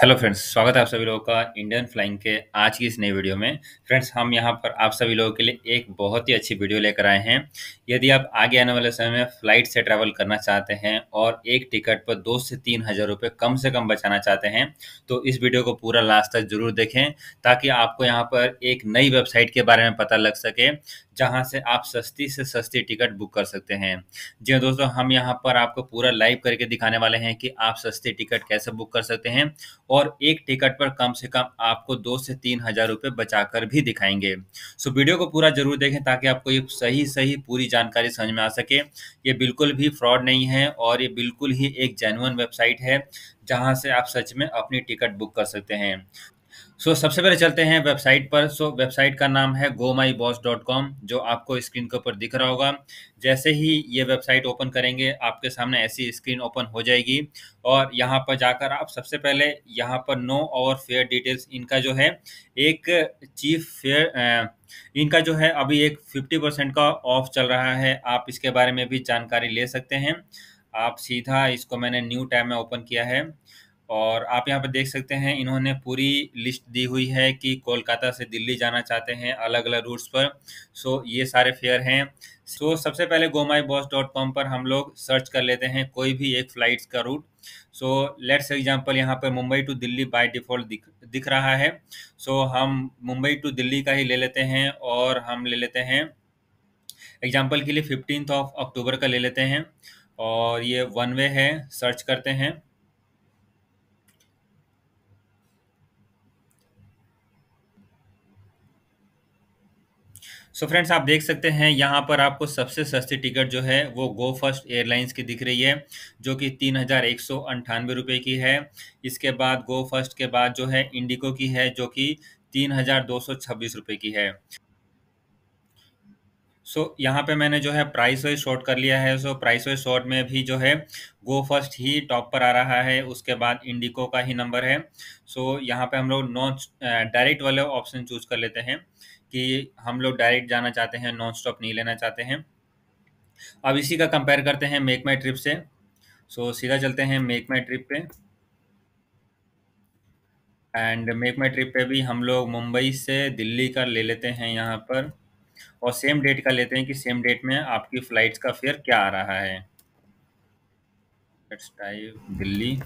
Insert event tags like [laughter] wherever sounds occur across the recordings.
hello friends स्वागत है आप सभी लोगों का इंडियन फ्लाइंग के आज की इस नई वीडियो में फ्रेंड्स हम यहाँ पर आप सभी लोगों के लिए एक बहुत ही अच्छी वीडियो लेकर आए हैं यदि आप आगे आने वाले समय में फ़्लाइट से ट्रैवल करना चाहते हैं और एक टिकट पर दो से तीन हज़ार रुपये कम से कम बचाना चाहते हैं तो इस वीडियो को पूरा लास्ट तक ज़रूर देखें ताकि आपको यहाँ पर एक नई वेबसाइट के बारे में पता लग सके जहाँ से आप सस्ती से सस्ती टिकट बुक कर सकते हैं जी हाँ दोस्तों हम यहाँ पर आपको पूरा लाइव करके दिखाने वाले हैं कि आप सस्ती टिकट कैसे बुक कर सकते हैं और एक टिकट पर कम से कम आपको दो से तीन हजार रुपये बचा कर भी दिखाएंगे सो वीडियो को पूरा जरूर देखें ताकि आपको ये सही सही पूरी जानकारी समझ में आ सके ये बिल्कुल भी फ्रॉड नहीं है और ये बिल्कुल ही एक जेनुअन वेबसाइट है जहाँ से आप सच में अपनी टिकट बुक कर सकते हैं सो so, सबसे पहले चलते हैं वेबसाइट पर सो so, वेबसाइट का नाम है Go My Boss dot com जो आपको स्क्रीन के ऊपर दिख रहा होगा जैसे ही ये वेबसाइट ओपन करेंगे आपके सामने ऐसी स्क्रीन ओपन हो जाएगी और यहाँ पर जाकर आप सबसे पहले यहाँ पर नो और फेयर डिटेल्स इनका जो है एक चीफ फेयर इनका जो है अभी एक फिफ्टी परसेंट का ऑफ चल रहा है आप इसके बारे में भी जानकारी ले सकते हैं आप सीधा इसको मैंने न्यू टाइम में ओपन किया है और आप यहाँ पर देख सकते हैं इन्होंने पूरी लिस्ट दी हुई है कि कोलकाता से दिल्ली जाना चाहते हैं अलग अलग रूट्स पर सो ये सारे फेयर हैं सो सबसे पहले गोमाई बॉस डॉट कॉम पर हम लोग सर्च कर लेते हैं कोई भी एक फ़्लाइट्स का रूट सो लेट्स एग्जांपल यहाँ पर Mumbai to Delhi by default दिख दिख रहा है सो so, हम मुंबई टू दिल्ली का ही ले लेते हैं और हम ले लेते हैं एग्जाम्पल के लिए फिफ्टीन ऑफ अक्टूबर का ले लेते हैं और ये वन वे है सर्च करते हैं सो so फ्रेंड्स आप देख सकते हैं यहाँ पर आपको सबसे सस्ती टिकट जो है वो गो फर्स्ट एयरलाइंस की दिख रही है जो कि तीन हज़ार एक सौ अंठानवे रुपये की है इसके बाद गो फर्स्ट के बाद जो है इंडिको की है जो कि तीन हज़ार दो सौ छब्बीस रुपये की है सो so, यहाँ पे मैंने जो है प्राइस वाइज शॉर्ट कर लिया है सो प्राइस वाइज शॉर्ट में भी जो है गो फर्स्ट ही टॉप पर आ रहा है उसके बाद इंडिको का ही नंबर है सो so, यहाँ पे हम लोग नॉन डायरेक्ट वाले ऑप्शन चूज कर लेते हैं कि हम लोग डायरेक्ट जाना चाहते हैं नॉन स्टॉप नहीं लेना चाहते हैं अब इसी का कंपेयर करते हैं मेक माई ट्रिप से सो so, सीधा चलते हैं मेक माई ट्रिप पे एंड मेक माई ट्रिप पे भी हम लोग मुंबई से दिल्ली का ले लेते हैं यहाँ पर और सेम डेट का लेते हैं कि सेम डेट में आपकी फ़्लाइट्स का फेयर क्या आ रहा है दिल्ली [coughs]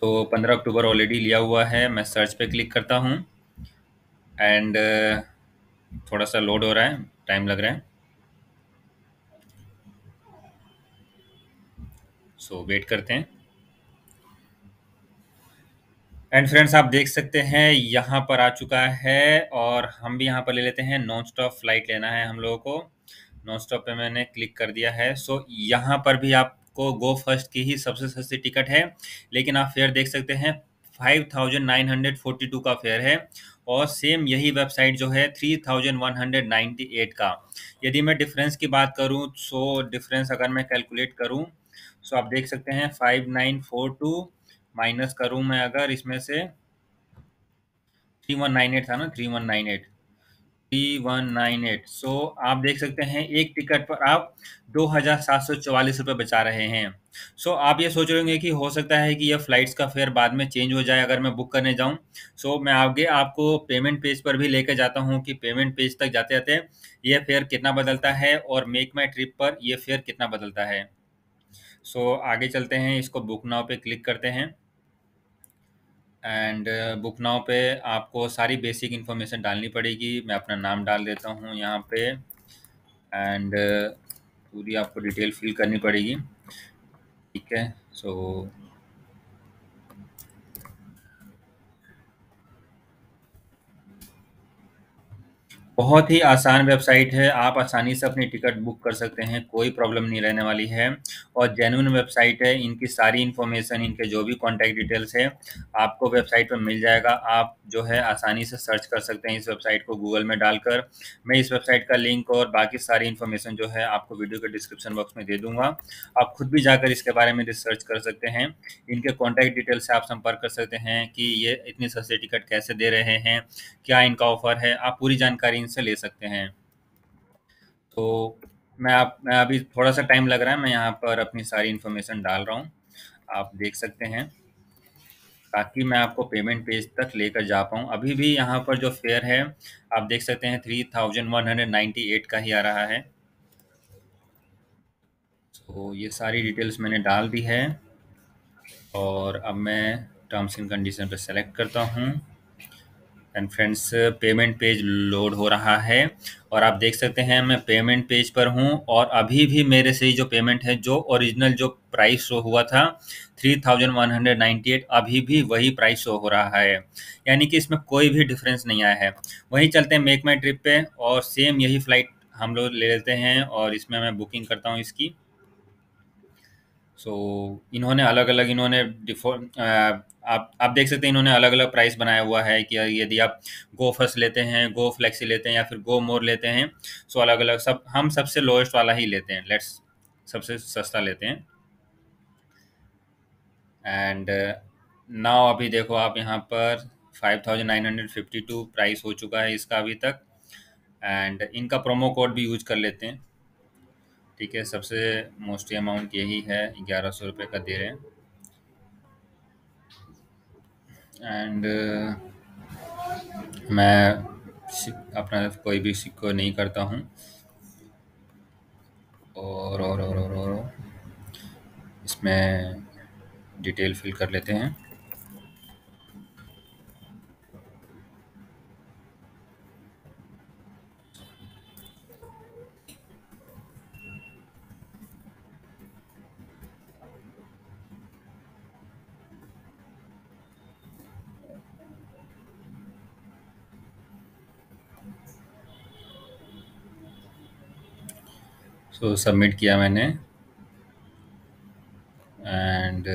तो पंद्रह अक्टूबर ऑलरेडी लिया हुआ है मैं सर्च पे क्लिक करता हूँ एंड थोड़ा सा लोड हो रहा है टाइम लग रहा है सो so, वेट करते हैं एंड फ्रेंड्स आप देख सकते हैं यहाँ पर आ चुका है और हम भी यहाँ पर ले लेते हैं नॉन स्टॉप फ्लाइट लेना है हम लोगों को नॉन स्टॉप पे मैंने क्लिक कर दिया है सो so, यहाँ पर भी आपको गो फर्स्ट की ही सबसे सस्ती टिकट है लेकिन आप फेयर देख सकते हैं 5942 का फेयर है और सेम यही वेबसाइट जो है 3198 का यदि मैं डिफरेंस की बात करूं सो डिफरेंस अगर मैं कैलकुलेट करूं सो आप देख सकते हैं 5942 माइनस करूं मैं अगर इसमें से 3198 था ना 3198 B one nine eight so आप देख सकते हैं एक टिकट पर आप दो हज़ार सात सौ चवालीस रुपये बचा रहे हैं सो so, आप ये सोच रहे होंगे कि हो सकता है कि यह फ़्लाइट्स का फेयर बाद में चेंज हो जाए अगर मैं बुक करने जाऊं सो so, मैं आगे आपको पेमेंट पेज पर भी लेकर जाता हूं कि पेमेंट पेज तक जाते जाते यह फेयर कितना बदलता है और मेक माई ट्रिप पर यह फेयर कितना बदलता है सो so, आगे चलते हैं इसको बुक नाव पर क्लिक करते हैं एंड बुक नाउ पे आपको सारी बेसिक इन्फॉर्मेशन डालनी पड़ेगी मैं अपना नाम डाल देता हूँ यहाँ पे एंड uh, पूरी आपको डिटेल फिल करनी पड़ेगी ठीक है सो so, बहुत ही आसान वेबसाइट है आप आसानी से अपनी टिकट बुक कर सकते हैं कोई प्रॉब्लम नहीं रहने वाली है और जेन्यून वेबसाइट है इनकी सारी इन्फॉर्मेशन इनके जो भी कॉन्टैक्ट डिटेल्स है आपको वेबसाइट पर मिल जाएगा आप जो है आसानी से सर्च कर सकते हैं इस वेबसाइट को गूगल में डालकर मैं इस वेबसाइट का लिंक और बाकी सारी इन्फॉर्मेशन जो है आपको वीडियो के डिस्क्रिप्शन बॉक्स में दे दूंगा आप खुद भी जाकर इसके बारे में रिसर्च कर सकते हैं इनके कॉन्टैक्ट डिटेल्स से आप संपर्क कर सकते हैं कि ये इतनी सस्ती टिकट कैसे दे रहे हैं क्या इनका ऑफर है आप पूरी जानकारी से ले सकते हैं तो मैं आप मैं अभी थोड़ा सा टाइम लग रहा है मैं यहाँ पर अपनी सारी इन्फॉर्मेशन डाल रहा हूँ आप देख सकते हैं ताकि मैं आपको पेमेंट पेज तक लेकर जा पाऊँ अभी भी यहाँ पर जो फेयर है आप देख सकते हैं three thousand one hundred ninety eight का ही आ रहा है तो ये सारी डिटेल्स मैंने डाल दी है और अब मैं टर्म्स एंड कंडीशन पर सेलेक्ट करता हूँ and friends payment page load हो रहा है और आप देख सकते हैं मैं पेमेंट पेज पर हूं और अभी भी मेरे से जो पेमेंट है जो ओरिजिनल जो प्राइस शो हुआ था 3198 अभी भी वही प्राइस शो हो रहा है यानी कि इसमें कोई भी डिफरेंस नहीं आया है वहीं चलते हैं मेक माई ट्रिप पे और सेम यही फ़्लाइट हम लोग ले लेते हैं और इसमें मैं बुकिंग करता हूँ इसकी सो so, इन्होंने अलग अलग इन्होंने डिफॉल्ट आप आप देख सकते हैं इन्होंने अलग अलग प्राइस बनाया हुआ है कि यदि आप गो फर्स्ट लेते हैं गो फ्लेक्सी लेते हैं या फिर गो मोर लेते हैं सो अलग अलग सब हम सबसे लोएस्ट वाला ही लेते हैं लेट्स सबसे सस्ता लेते हैं एंड नाव uh, अभी देखो आप यहाँ पर 5952 प्राइस हो चुका है इसका अभी तक एंड इनका प्रोमो कोड भी यूज कर लेते हैं ठीक है सबसे मोस्टली अमाउंट यही है ग्यारह सौ रुपये का दे रहे हैं एंड uh, मैं अपना कोई भी सिक्योर नहीं करता हूँ और और और और और इसमें डिटेल फिल कर लेते हैं सो so, सबमिट किया मैंने एंड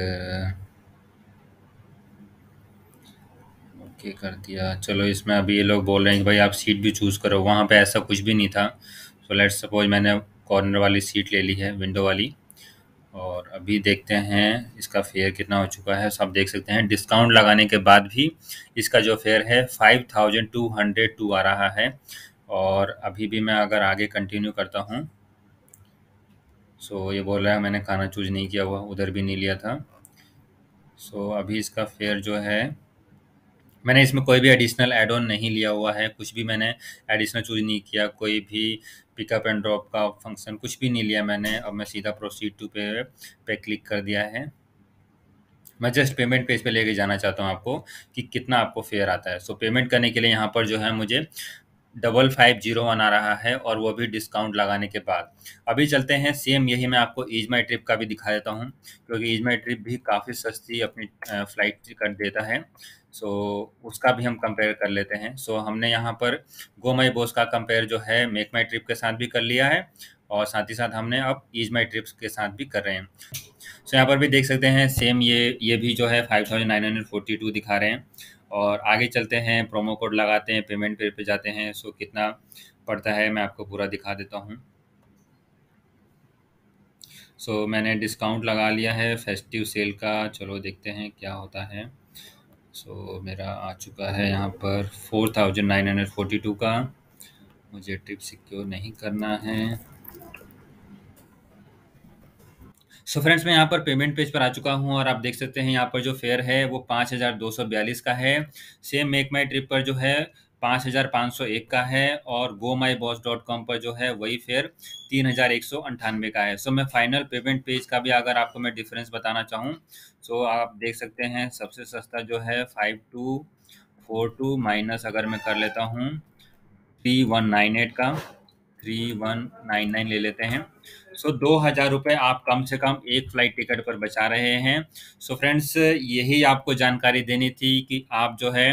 ओके uh, okay, कर दिया चलो इसमें अभी ये लोग बोल रहे हैं कि भाई आप सीट भी चूज़ करो वहाँ पे ऐसा कुछ भी नहीं था सो लेट्स सपोज मैंने कॉर्नर वाली सीट ले ली है विंडो वाली और अभी देखते हैं इसका फेयर कितना हो चुका है सब देख सकते हैं डिस्काउंट लगाने के बाद भी इसका जो फेयर है five thousand two hundred two आ रहा है और अभी भी मैं अगर आगे कंटिन्यू करता हूँ सो ये बोल रहा है मैंने खाना चूज नहीं किया हुआ उधर भी नहीं लिया था सो अभी इसका फेयर जो है मैंने इसमें कोई भी एडिशनल एड ऑन नहीं लिया हुआ है कुछ भी मैंने एडिशनल चूज नहीं किया कोई भी पिकअप एंड ड्रॉप का फंक्शन कुछ भी नहीं लिया मैंने अब मैं सीधा प्रोसीड टू पे पे क्लिक कर दिया है मैं जस्ट पेमेंट पेज पे लेके जाना चाहता हूँ आपको कि कितना आपको फेयर आता है सो so, पेमेंट करने के लिए यहाँ पर जो है मुझे डबल फाइव जीरो वन आ रहा है और वो भी डिस्काउंट लगाने के बाद अभी चलते हैं सेम यही मैं आपको ईज माई ट्रिप का भी दिखा देता हूँ क्योंकि ईज माई ट्रिप भी काफ़ी सस्ती अपनी फ़्लाइट कर देता है सो so, उसका भी हम कंपेयर कर लेते हैं सो so, हमने यहाँ पर गो माई बोस का कंपेयर जो है मेक माई ट्रिप के साथ भी कर लिया है और साथ ही साथ हमने अब ईज माई ट्रिप्स के साथ भी कर रहे हैं सो so, यहाँ पर भी देख सकते हैं सेम ये ये भी जो है five thousand nine hundred forty two दिखा रहे हैं और आगे चलते हैं प्रोमो कोड लगाते हैं पेमेंट पे पे जाते हैं सो कितना पड़ता है मैं आपको पूरा दिखा देता हूँ सो मैंने डिस्काउंट लगा लिया है फेस्टिव सेल का चलो देखते हैं क्या होता है सो मेरा आ चुका है यहाँ पर four thousand nine hundred forty two का मुझे ट्रिप सिक्योर नहीं करना है सो फ्रेंड्स मैं यहाँ पर पेमेंट पेज पर आ चुका हूँ और आप देख सकते हैं यहाँ पर जो फेयर है वो पाँच हज़ार दो सौ बयालीस का है सेम मेक माई ट्रिप पर जो है पाँच हज़ार पाँच सौ एक का है और Go My Boss dot com पर जो है वही फेयर तीन हज़ार एक सौ अंठानवे का है सो so, मैं फाइनल पेमेंट पेज का भी अगर आपको मैं डिफरेंस बताना चाहूँ सो so, आप देख सकते हैं सबसे सस्ता जो है five two four two minus अगर मैं कर लेता हूँ थ्री वन नाइन एट का थ्री वन नाइन नाइन ले लेते हैं सो दो हज़ार रुपये आप कम से कम एक फ़्लाइट टिकट पर बचा रहे हैं सो so फ्रेंड्स यही आपको जानकारी देनी थी कि आप जो है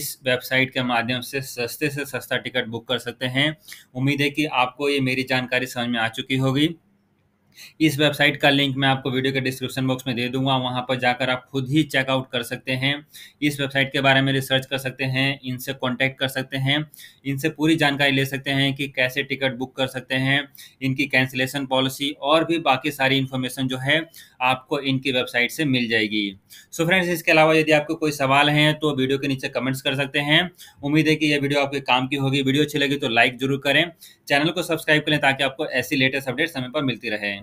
इस वेबसाइट के माध्यम से सस्ते से सस्ता टिकट बुक कर सकते हैं उम्मीद है कि आपको ये मेरी जानकारी समझ में आ चुकी होगी इस वेबसाइट का लिंक मैं आपको वीडियो के डिस्क्रिप्शन बॉक्स में दे दूंगा वहां पर जाकर आप खुद ही चेकआउट कर सकते हैं इस वेबसाइट के बारे में रिसर्च कर सकते हैं इनसे कॉन्टैक्ट कर सकते हैं इनसे पूरी जानकारी ले सकते हैं कि कैसे टिकट बुक कर सकते हैं इनकी कैंसिलेशन पॉलिसी और भी बाकी सारी इन्फॉर्मेशन जो है आपको इनकी वेबसाइट से मिल जाएगी सो so फ्रेंड्स इसके अलावा यदि आपको कोई सवाल है तो वीडियो के नीचे कमेंट्स कर सकते हैं उम्मीद है कि यह वीडियो आपके काम की होगी वीडियो अच्छी लगी तो लाइक जरूर करें चैनल को सब्सक्राइब करें ताकि आपको ऐसी लेटेस्ट अपडेट समय पर मिलती रहे